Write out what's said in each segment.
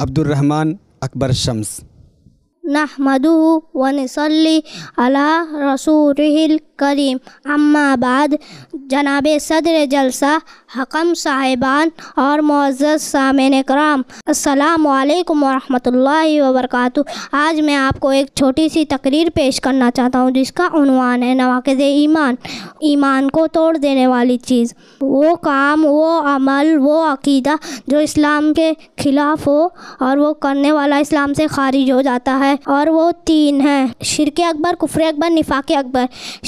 عبد الرحمن أكبر الشمس نحمده ونصلي على رسوله کریم اما بعد جناب صدر جلسہ حکم صاحبان اور معزز سامعین کرام السلام علیکم ورحمۃ اللہ وبرکاتہ آج میں آپ کو ایک چھوٹی سی تقریر پیش کرنا چاہتا ہوں جس کا عنوان ہے نواقض ایمان ایمان کو توڑ دینے والی چیز وہ کام وہ عمل وہ عقیدہ جو اسلام کے خلاف ہو اور وہ کرنے والا اسلام سے خارج ہو جاتا ہے اور وہ تین ہیں شرک اکبر کفر اکبر نفاق اکبر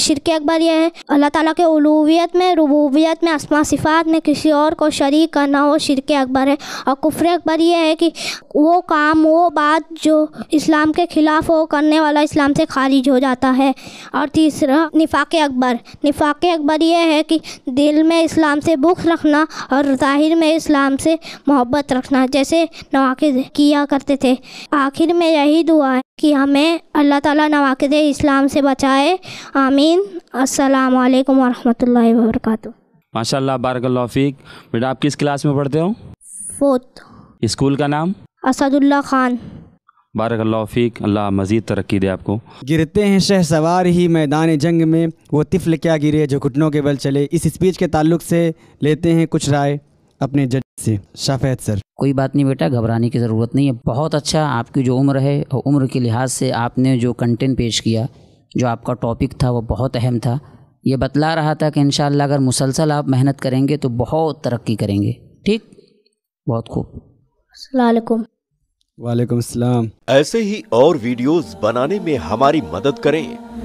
شرک شرک اکبر یہ ہے اللہ تعالیٰ کے علویت میں ربوبیت میں اسما صفات میں کسی اور کو شریک کرنا وہ شرک اکبر ہے اور کفر اکبر یہ ہے کہ وہ کام وہ بات جو اسلام کے خلاف ہو کرنے والا اسلام سے خارج ہو جاتا ہے اور تیسرا نفاق اکبر نفاق اکبر یہ ہے کہ دل میں اسلام سے بخ رکھنا اور ظاہر میں اسلام سے محبت رکھنا جیسے نواقض کیا کرتے تھے آخر میں یہی دعا ہے کہ ہمیں اللہ تعالیٰ نواقد اسلام سے بچائے آمین السلام علیکم ورحمۃ اللہ وبرکاتہ ماشاء اللہ بارک اللہ بیٹا آپ کس کلاس میں پڑھتے ہو فوت اسکول کا نام اسد اللہ خان بارک اللہ فیق اللہ مزید ترقی دے آپ کو گرتے ہیں شہ سوار ہی میدان جنگ میں وہ طفل کیا گرے جو گھٹنوں کے بل چلے اس اسپیچ کے تعلق سے لیتے ہیں کچھ رائے اپنے جج سے شافیت سر کوئی بات نہیں بیٹا گھبرانے کی ضرورت نہیں ہے بہت اچھا آپ کی جو عمر ہے اور عمر کے لحاظ سے آپ نے جو کنٹینٹ پیش کیا جو آپ کا ٹاپک تھا وہ بہت اہم تھا یہ بتلا رہا تھا کہ انشاءاللہ اگر مسلسل آپ محنت کریں گے تو بہت ترقی کریں گے ٹھیک بہت خوب السلام علیکم وعلیکم السلام ایسے ہی اور ویڈیوز بنانے میں ہماری مدد کریں